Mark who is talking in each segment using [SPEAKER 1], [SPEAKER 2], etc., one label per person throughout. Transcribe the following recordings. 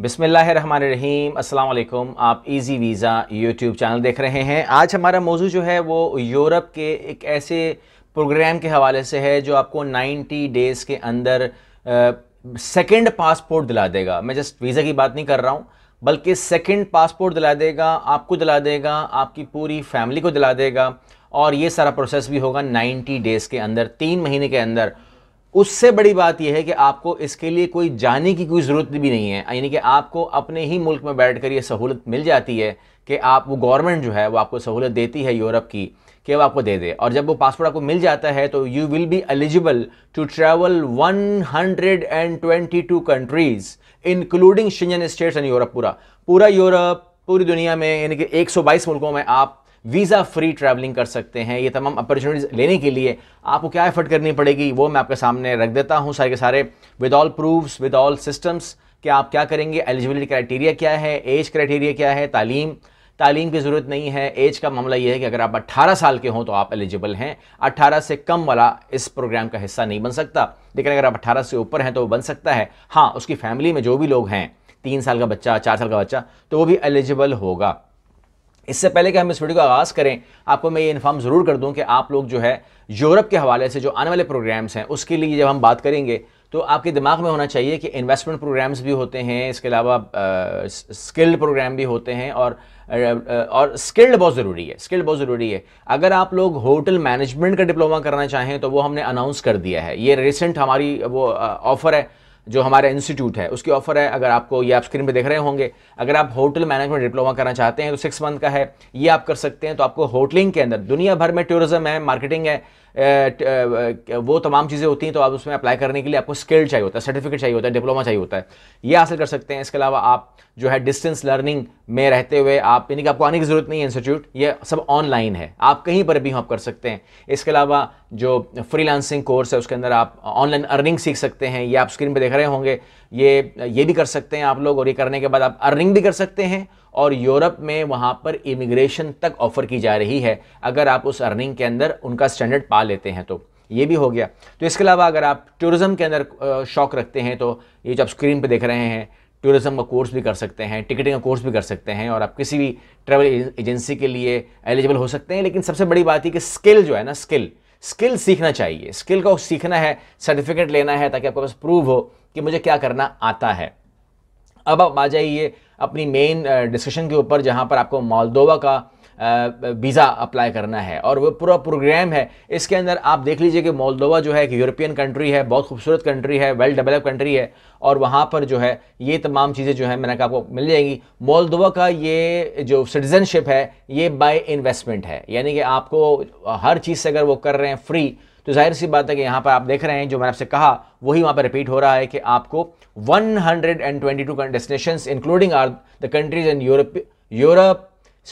[SPEAKER 1] बिसमीम अल्लाम आप इजी वीज़ा यूट्यूब चैनल देख रहे हैं आज हमारा मौजू जो है वो यूरोप के एक ऐसे प्रोग्राम के हवाले से है जो आपको 90 डेज़ के अंदर सेकंड पासपोर्ट दिला देगा मैं जस्ट वीज़ा की बात नहीं कर रहा हूँ बल्कि सेकंड पासपोर्ट दिला देगा आपको दिला देगा आपकी पूरी फैमिली को दिला देगा और ये सारा प्रोसेस भी होगा नाइन्टी डेज़ के अंदर तीन महीने के अंदर उससे बड़ी बात यह है कि आपको इसके लिए कोई जाने की कोई ज़रूरत भी नहीं है यानी कि आपको अपने ही मुल्क में बैठ कर यह सहूलत मिल जाती है कि आप वो गवर्नमेंट जो है वो आपको सहूलत देती है यूरोप की कि वो आपको दे दे और जब वो पासपोर्ट आपको मिल जाता है तो you will be eligible to travel 122 countries including Schengen states and Europe पूरा पूरा यूरोप पूरी दुनिया में यानी कि 122 मुल्कों में आप वीज़ा फ्री ट्रैवलिंग कर सकते हैं ये तमाम अपॉर्चुनिटीज़ लेने के लिए आपको क्या एफर्ट करनी पड़ेगी वो मैं आपके सामने रख देता हूँ सारे के सारे with all proofs with all systems कि आप क्या करेंगे एलिजिबिलिटी क्राइटेरिया क्या है एज क्राइटेरिया क्या है तालीम तालीम की ज़रूरत नहीं है एज का मामला यह है कि अगर आप 18 साल के हों तो आप एलिजिबल हैं 18 से कम वाला इस प्रोग्राम का हिस्सा नहीं बन सकता लेकिन अगर आप 18 से ऊपर हैं तो बन सकता है हाँ उसकी फैमिली में जो भी लोग हैं तीन साल का बच्चा चार साल का बच्चा तो वो भी एलिजिबल होगा इससे पहले कि हम इस वीडियो का आगाज़ करें आपको मैं ये इन्फॉर्म ज़रूर कर दूं कि आप लोग जो है यूरोप के हवाले से जो आने वाले प्रोग्राम्स हैं उसके लिए जब हम बात करेंगे तो आपके दिमाग में होना चाहिए कि इन्वेस्टमेंट प्रोग्राम्स भी होते हैं इसके अलावा स्किल्ड प्रोग्राम भी होते हैं और और स्किल्ड बहुत ज़रूरी है स्किल्ड बहुत ज़रूरी है अगर आप लोग होटल मैनेजमेंट का डिप्लोमा करना चाहें तो वो हमने अनाउंस कर दिया है ये रिसेंट हमारी वो ऑफ़र है जो हमारा इंस्टीट्यूट है उसकी ऑफर है अगर आपको ये आप स्क्रीन पे देख रहे होंगे अगर आप होटल मैनेजमेंट डिप्लोमा करना चाहते हैं तो सिक्स मंथ का है ये आप कर सकते हैं तो आपको होटलिंग के अंदर दुनिया भर में टूरिज्म है मार्केटिंग है वो तमाम चीज़ें होती हैं तो आप उसमें अप्लाई करने के लिए आपको स्किल चाहिए होता है सर्टिफिकेट चाहिए होता है डिप्लोमा चाहिए होता है ये हासिल कर सकते हैं इसके अलावा आप जो है डिस्टेंस लर्निंग में रहते हुए आप यानी कि आपको आने की ज़रूरत नहीं है इंस्टीट्यूट ये सब ऑनलाइन है आप कहीं पर भी आप कर सकते हैं इसके अलावा जो फ्री कोर्स है उसके अंदर आप ऑनलाइन अर्निंग सीख सकते हैं ये आप स्क्रीन पर देख रहे होंगे ये ये भी कर सकते हैं आप लोग और ये करने के बाद आप अर्निंग भी कर सकते हैं और यूरोप में वहाँ पर इमिग्रेशन तक ऑफ़र की जा रही है अगर आप उस अर्निंग के अंदर उनका स्टैंडर्ड पा लेते हैं तो ये भी हो गया तो इसके अलावा अगर आप टूरिज़्म के अंदर शौक रखते हैं तो ये जो आप स्क्रीन पर देख रहे हैं टूरिज़्म का कोर्स भी कर सकते हैं टिकटिंग का कोर्स भी कर सकते हैं और आप किसी भी ट्रैवल एजेंसी के लिए एलिजिबल हो सकते हैं लेकिन सबसे बड़ी बात है कि स्किल जो है ना स्किल स्किल सीखना चाहिए स्किल को सीखना है सर्टिफिकेट लेना है ताकि आपके पास प्रूव हो कि मुझे क्या करना आता है अब आप आ जाइए अपनी मेन डिस्कशन के ऊपर जहाँ पर आपको मालदोवा का वीज़ा अप्लाई करना है और वो पूरा प्रोग्राम है इसके अंदर आप देख लीजिए कि मोलदोवा जो है एक यूरोपियन कंट्री है बहुत खूबसूरत कंट्री है वेल डेवलप कंट्री है और वहाँ पर जो है ये तमाम चीज़ें जो है मैंने कहा आपको मिल जाएंगी मोलदोवा का ये जो सिटीज़नशिप है ये बाय इन्वेस्टमेंट है यानी कि आपको हर चीज़ से अगर वो कर रहे हैं फ्री तो जाहिर सी बात है कि यहां पर आप देख रहे हैं जो मैंने आपसे कहा वही वहां पर रिपीट हो रहा है कि आपको 122 hundred destination including are the countries in Europe Europe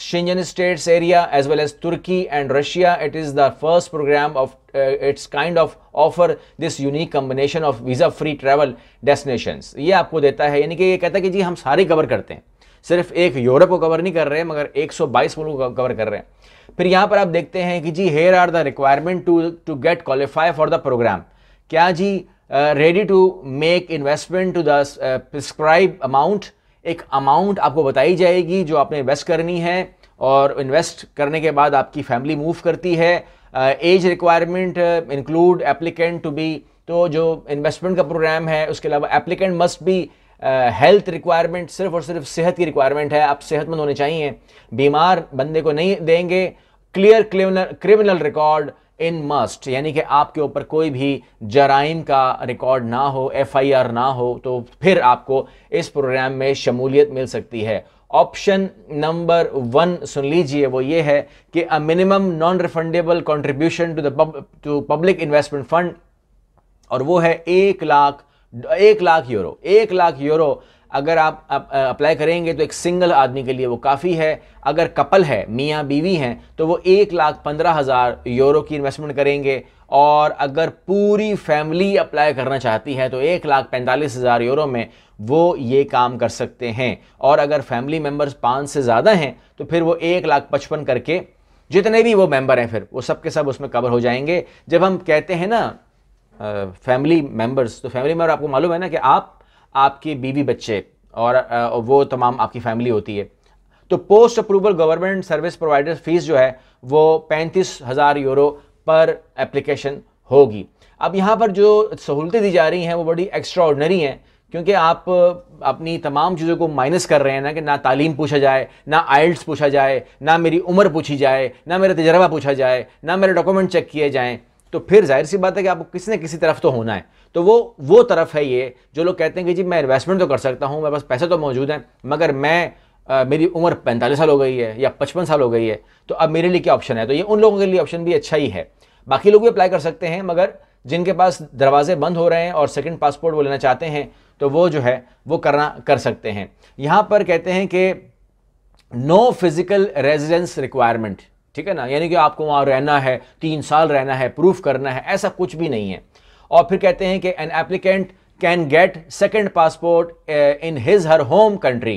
[SPEAKER 1] Schengen states area as well as Turkey and Russia it is the first programme of its kind of offer this unique combination of visa free travel destination ये आपको देता है यानी कि ये कहता है कि जी हम सारे कवर करते हैं सिर्फ एक यूरोप को कवर नहीं कर रहे मगर 122 मुल्क को कवर कर रहे हैं फिर यहाँ पर आप देखते हैं कि जी here are the requirement to to get qualify for the programme क्या जी ready to make investment to the prescribe amount एक अमाउंट आपको बताई जाएगी जो आपने इन्वेस्ट करनी है और इन्वेस्ट करने के बाद आपकी फैमिली मूव करती है as requirement include applicant to be तो जो इन्वेस्टमेंट का प्रोग्राम है उसके अलावा applicant must be health requirement सिर्फ और सिर्फ सेहत की रिक्वायरमेंट है आप सेहतमंद होने चाहिए बीमार बंदे को नहीं देंगे clear criminal record in must यानी कि आपके ऊपर कोई भी जराइम का रिकॉर्ड ना हो एफआईआर ना हो तो फिर आपको इस प्रोग्राम में शमूलियत मिल सकती है ऑप्शन नंबर वन सुन लीजिए वो ये है कि a minimum non refundable contribution to the to public investment fund और वो है एक लाख एक लाख यूरो एक लाख यूरो अगर आप अप्लाई करेंगे तो एक सिंगल आदमी के लिए वो काफ़ी है अगर कपल है मियाँ बीवी हैं तो वो एक लाख पंद्रह हज़ार यूरो की इन्वेस्टमेंट करेंगे और अगर पूरी फैमिली अप्लाई करना चाहती है तो एक लाख पैंतालीस हज़ार यूरो में वो ये काम कर सकते हैं और अगर फैमिली मेम्बर्स पाँच से ज़्यादा हैं तो फिर वो एक लाख पचपन करके जितने भी वो मेम्बर हैं फिर वो सब के सब उसमें कवर हो जाएंगे जब हम कहते हैं ना फैमिली मेम्बर्स तो फैमिली मेम्बर आपको मालूम है ना कि आप आपके बीवी बच्चे और वो तमाम आपकी फैमिली होती है तो post approval government service provider fees जो है वो पैंतीस हज़ार यूरो पर एप्लीकेशन होगी अब यहाँ पर जो सहूलतें दी जा रही हैं वो बड़ी एक्स्ट्रा ऑर्डनरी हैं क्योंकि आप अपनी तमाम चीज़ों को माइनस कर रहे हैं ना कि ना तालीम पूछा जाए ना आइल्स पूछा जाए ना मेरी उम्र पूछी जाए ना मेरा तजर्बा पूछा जाए ना मेरे डॉक्यूमेंट चेक किए जाएँ तो फिर जाहिर सी बात है कि आपको किसी न किसी तरफ तो होना है तो वो वो तरफ है ये जो लोग कहते हैं कि जी मैं इन्वेस्टमेंट तो कर सकता हूँ मेरे पास पैसे तो मौजूद हैं मगर मैं आ, मेरी उम्र पैंतालीस साल हो गई है या पचपन साल हो गई है तो अब मेरे लिए क्या ऑप्शन है तो ये उन लोगों के लिए ऑप्शन भी अच्छा ही है बाकी लोग भी अप्लाई कर सकते हैं मगर जिनके पास दरवाजे बंद हो रहे हैं और सेकेंड पासपोर्ट वो लेना चाहते हैं तो वो जो है वो करना कर सकते हैं यहाँ पर कहते हैं कि नो फिजिकल रेजिडेंस रिक्वायरमेंट ठीक है ना यानी कि आपको वहां रहना है तीन साल रहना है प्रूफ करना है ऐसा कुछ भी नहीं है और फिर कहते हैं कि an applicant can get second passport in his her home country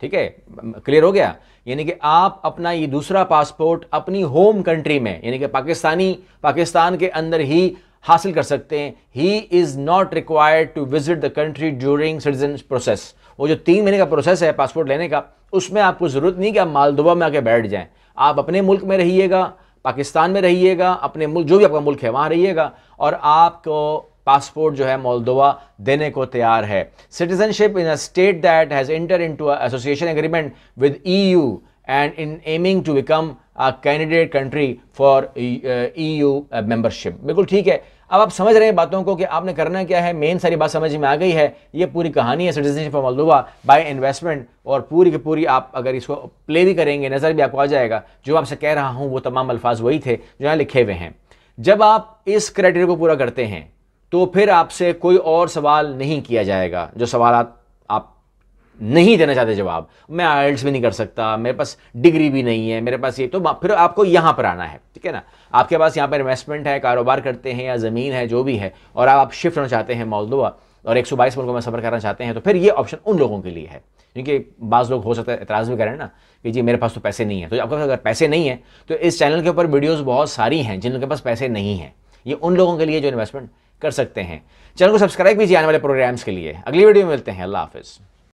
[SPEAKER 1] ठीक है क्लियर हो गया यानी कि आप अपना ये दूसरा पासपोर्ट अपनी होम कंट्री में यानी कि पाकिस्तानी पाकिस्तान के अंदर ही हासिल कर सकते हैं he is not required to visit the country during citizen process वो जो तीन महीने का प्रोसेस है पासपोर्ट लेने का उसमें आपको ज़रूरत नहीं कि आप मालदोबा में आके बैठ जाएं आप अपने मुल्क में रहिएगा पाकिस्तान में रहिएगा अपने मुल्क जो भी आपका मुल्क है वहाँ रहिएगा और आपको पासपोर्ट जो है मोलदोवा देने को तैयार है citizenship in a state that has enter into association agreement with E U and in aiming to become a candidate country for E U membership बिल्कुल ठीक है अब आप समझ रहे हैं बातों को कि आपने करना क्या है मेन सारी बात समझ में आ गई है ये पूरी कहानी है citizenship of Moldova by investment और पूरी की पूरी आप अगर इसको प्ले भी करेंगे नज़र भी आपको आ जाएगा जो आपसे कह रहा हूँ वो तमाम अल्फाज वही थे जो यहाँ लिखे हुए हैं जब आप इस क्राइटेरिया को पूरा करते हैं तो फिर आपसे कोई और सवाल नहीं किया जाएगा जो सवाल आप नहीं देना चाहते जवाब मैं आयल्स भी नहीं कर सकता मेरे पास डिग्री भी नहीं है मेरे पास ये तो फिर आपको यहाँ पर आना है ठीक है ना आपके पास यहाँ पर इन्वेस्टमेंट है कारोबार करते हैं या ज़मीन है जो भी है और आप शिफ्ट होना चाहते हैं मौलदोवा और बाईस मुल्कों में सफ़र करना चाहते हैं तो फिर ये ऑप्शन उन लोगों के लिए है क्योंकि बाज़ लोग हो सकता है एतराज़ भी करें ना कि जी मेरे पास तो पैसे नहीं है तो आपके पास अगर पैसे नहीं है तो इस चैनल के ऊपर वीडियोज़ बहुत सारी हैं जिनके पास पैसे नहीं हैं ये उन लोगों के लिए जो इन्वेस्टमेंट कर सकते हैं चैनल को सब्सक्राइब कीजिए आने वाले प्रोग्राम्स के लिए अगली वीडियो में मिलते हैं अल्लाह हाफिज़